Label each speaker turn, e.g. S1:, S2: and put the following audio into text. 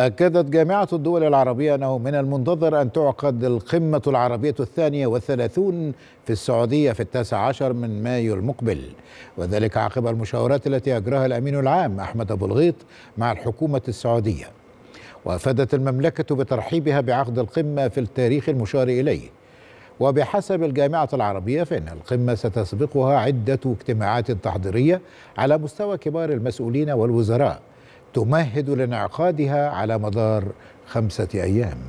S1: أكدت جامعة الدول العربية أنه من المنتظر أن تعقد القمة العربية الثانية والثلاثون في السعودية في التاسع عشر من مايو المقبل وذلك عقب المشاورات التي أجراها الأمين العام أحمد أبو الغيط مع الحكومة السعودية وافادت المملكه بترحيبها بعقد القمه في التاريخ المشار اليه وبحسب الجامعه العربيه فان القمه ستسبقها عده اجتماعات تحضيريه على مستوى كبار المسؤولين والوزراء تمهد لانعقادها على مدار خمسة أيام